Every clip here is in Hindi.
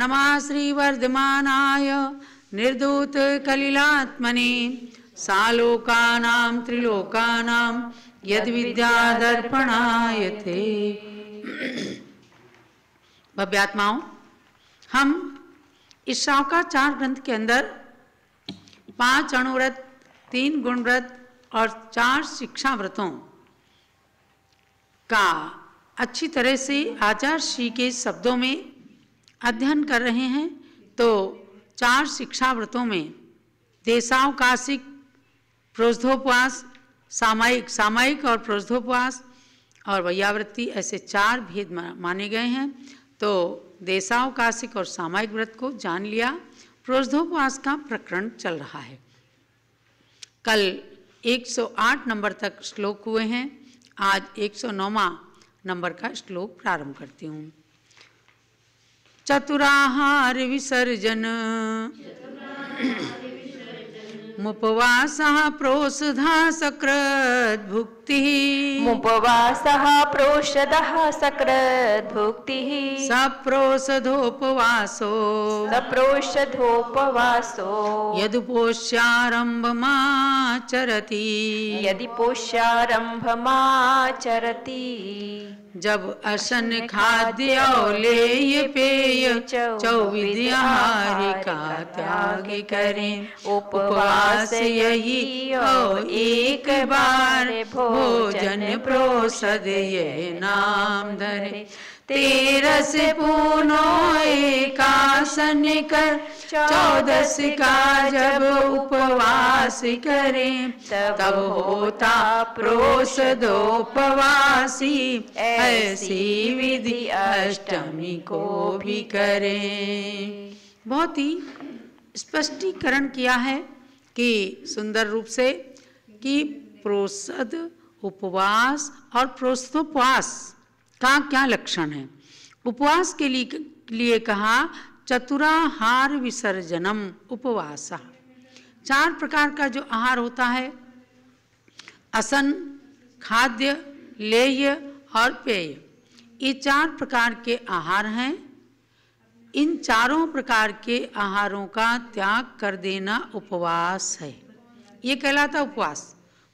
नमः श्रीवर्धमानाय निर्धूतकलिलात्मने सालोकानां त्रिलोकानां यद्विद्यादर्पणाय ते भव्यात्माओं हम इस चार ग्रंथ के अंदर पांच अणुव्रत तीन गुणव्रत और चार शिक्षा व्रतों का अच्छी तरह से आचार्य श्री के शब्दों में अध्ययन कर रहे हैं तो चार शिक्षा व्रतों में देशावकाशिक प्रोजोपवास सामायिक सामायिक और प्रोजोपवास और वैयावृत्ति ऐसे चार भेद माने गए हैं तो देशावकाशिक और सामायिक व्रत को जान लिया प्रोजोपवास का प्रकरण चल रहा है कल 108 नंबर तक श्लोक हुए हैं आज 109वां नंबर का श्लोक प्रारंभ करती हूँ चतुराहार विसर्जन मुपवासः प्रोषधा सकृद्भुक्तिः मुपवासः प्रोषधः सकृद्भुक्तिः सप्रोषधोपवासो सप्रोषधोपवासो यदुपोष्यारम्भमाचरति यदि पोष्यारम्भमाचरति जब असन खाद्य लेय पेय चौविद्याहारी का त्याग करें उपवास पास यही हो एक बार भोजन प्रोसद ये नाम धरे तेरस पूनो एकासन कर चौदस का जब उपवास करें तब होता प्रोस दोपवासी ऐसी विधि अष्टमी को भी करें बहुत ही स्पष्टीकरण किया है कि सुंदर रूप से कि प्रोसद उपवास और प्रोस्तोपवास का क्या लक्षण है उपवास के लिए, लिए कहा चतुराहार विसर्जनम उपवास चार प्रकार का जो आहार होता है असन खाद्य लेय और पेय ये चार प्रकार के आहार हैं इन चारों प्रकार के आहारों का त्याग कर देना उपवास है ये कहलाता उपवास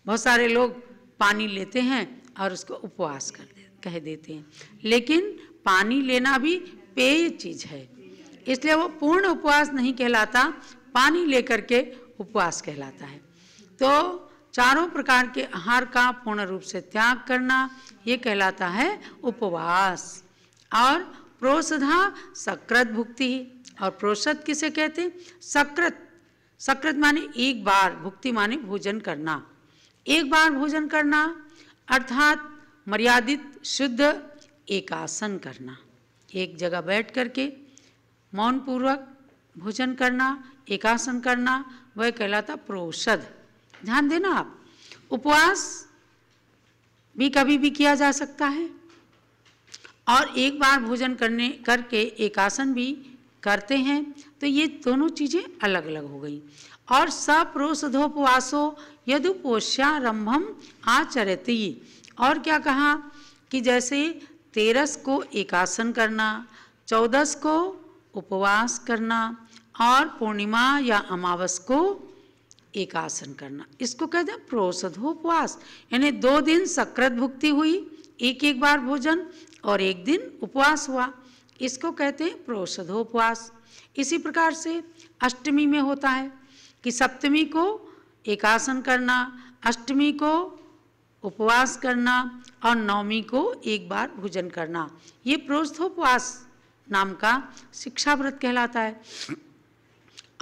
बहुत सारे लोग पानी लेते हैं और उसको उपवास कर दे कह देते हैं लेकिन पानी लेना भी पेय चीज है इसलिए वो पूर्ण उपवास नहीं कहलाता पानी लेकर के उपवास कहलाता है तो चारों प्रकार के आहार का पूर्ण रूप से त्याग करना ये कहलाता है उपवास और प्रोषधा सकृत भुक्ति और प्रोषद किसे कहते हैं सकृत सकृत माने एक बार भुक्ति माने भोजन करना एक बार भोजन करना अर्थात मर्यादित शुद्ध एक आसन करना एक जगह बैठ करके मौनपूर्वक भोजन करना एक आसन करना वह कहलाता प्रोषद ध्यान देना आप उपवास भी कभी भी किया जा सकता है और एक बार भोजन करने करके एक आसन भी करते हैं तो ये दोनों चीज़ें अलग अलग हो गई और सप्रोषधोपवासो यदुपोष्यारंभम आचरती और क्या कहा कि जैसे तेरस को एकासन करना चौदस को उपवास करना और पूर्णिमा या अमावस को एकासन करना इसको कहते हैं प्रोषधोपवास यानी दो दिन सकृत भुक्ति हुई एक एक बार भोजन और एक दिन उपवास हुआ इसको कहते हैं प्रोषधोपवास इसी प्रकार से अष्टमी में होता है कि सप्तमी को एकासन करना अष्टमी को उपवास करना और नवमी को एक बार भोजन करना ये प्रोषधोपवास नाम का शिक्षा व्रत कहलाता है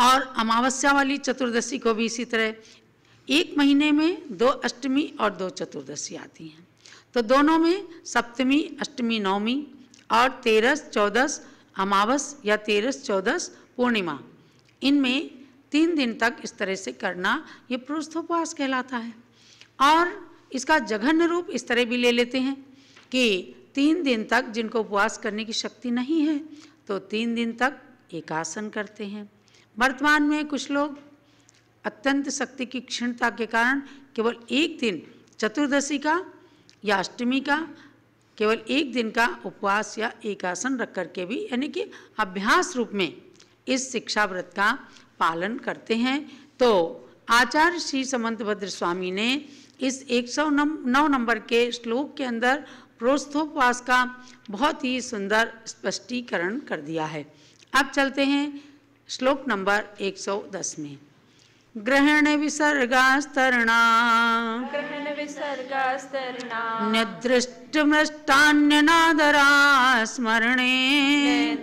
और अमावस्या वाली चतुर्दशी को भी इसी तरह एक महीने में दो अष्टमी और दो चतुर्दशी आती हैं तो दोनों में सप्तमी अष्टमी नवमी और तेरस चौदस अमावस या तेरस चौदस पूर्णिमा इनमें तीन दिन तक इस तरह से करना ये पुरुषोपवास कहलाता है और इसका जघन्य रूप इस तरह भी ले लेते हैं कि तीन दिन तक जिनको उपवास करने की शक्ति नहीं है तो तीन दिन तक एकासन करते हैं वर्तमान में कुछ लोग अत्यंत शक्ति की क्षीणता के कारण केवल एक दिन चतुर्दशी का या अष्टमी का केवल एक दिन का उपवास या एक आसन रख करके भी यानी कि अभ्यास रूप में इस शिक्षा व्रत का पालन करते हैं तो आचार्य श्री समंतभद्र स्वामी ने इस 109 नंबर के श्लोक के अंदर प्रोस्थोपवास का बहुत ही सुंदर स्पष्टीकरण कर दिया है अब चलते हैं श्लोक नंबर 110 में ग्रहण विसर्गास्तरणा ग्रहण विसर्गास्तरणा निदृष्टमृष्टान्यनादरा स्मरणे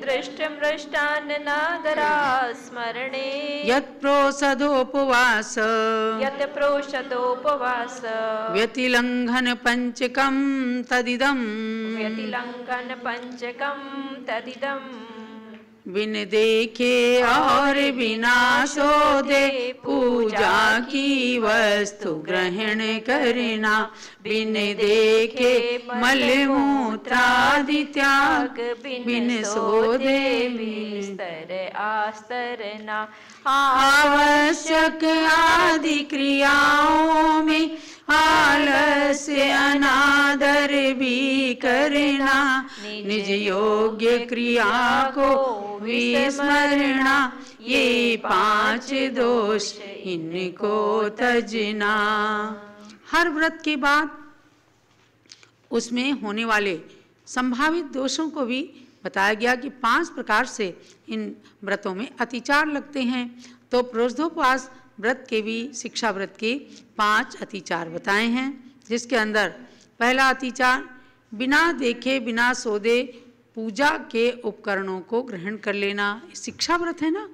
दृष्टमृष्टान्यनादरा स्मरणे यत्प्रोषधोपवास यत् प्रोषदोपवास व्यतिलङ्घन पञ्चकं तदिदम् व्यतिलङ्घन पञ्चकं तदिदम् बिन देखे और बिना दे पूजा की वस्तु ग्रहण करना बिन देखे मल मूत्रादि त्याग बिन सोदे बिस्तर आस्तरना आवश्यक आदि क्रियाओं में आलस्य अनादर भी करना निज योग्य क्रिया को विस्मरणा ये पांच दोष इनको तजना हर व्रत के बाद उसमें होने वाले संभावित दोषों को भी बताया गया कि पांच प्रकार से इन व्रतों में अतिचार लगते हैं तो प्रोद्धोपास व्रत के भी शिक्षा व्रत के पांच अतिचार बताए हैं जिसके अंदर पहला अतिचार बिना देखे बिना सोदे पूजा के उपकरणों को ग्रहण कर लेना शिक्षा व्रत है ना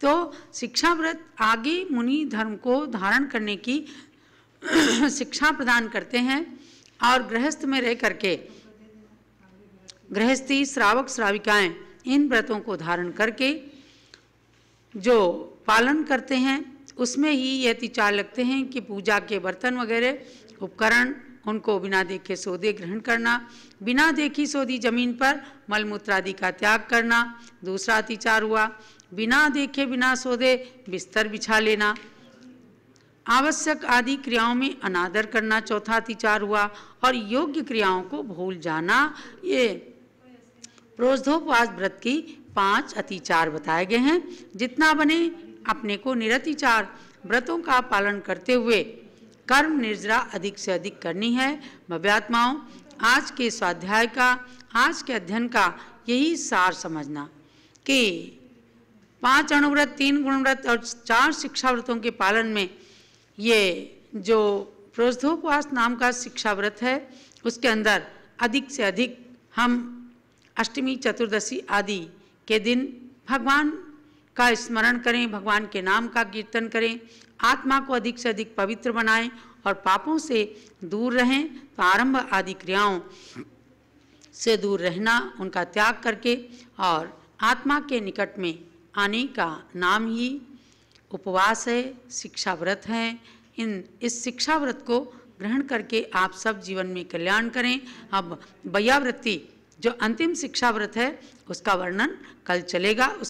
तो शिक्षा व्रत आगे मुनि धर्म को धारण करने की शिक्षा प्रदान करते हैं और गृहस्थ में रह करके गृहस्थी श्रावक श्राविकाएं इन व्रतों को धारण करके जो पालन करते हैं उसमें ही यह तिचार लगते हैं कि पूजा के बर्तन वगैरह उपकरण उनको बिना देखे सौदे ग्रहण करना बिना देखी सौदी जमीन पर मलमूत्र आदि का त्याग करना दूसरा अतिचार हुआ बिना देखे बिना सौदे बिस्तर बिछा लेना आवश्यक आदि क्रियाओं में अनादर करना चौथा अतिचार हुआ और योग्य क्रियाओं को भूल जाना ये प्रोधोपवास व्रत की पांच अतिचार बताए गए हैं जितना बने अपने को निरतिचार व्रतों का पालन करते हुए कर्म निर्जरा अधिक से अधिक करनी है भव्यात्माओं आज के स्वाध्याय का आज के अध्ययन का यही सार समझना कि पांच अणुव्रत तीन गुणव्रत और चार शिक्षा व्रतों के पालन में ये जो प्रोजोपवास नाम का शिक्षा व्रत है उसके अंदर अधिक से अधिक हम अष्टमी चतुर्दशी आदि के दिन भगवान का स्मरण करें भगवान के नाम का कीर्तन करें आत्मा को अधिक से अधिक पवित्र बनाएं और पापों से दूर रहें तो आरंभ आदि क्रियाओं से दूर रहना उनका त्याग करके और आत्मा के निकट में आने का नाम ही उपवास है शिक्षा व्रत है इन इस शिक्षा व्रत को ग्रहण करके आप सब जीवन में कल्याण करें अब बयावृत्ति जो अंतिम शिक्षा व्रत है उसका वर्णन कल चलेगा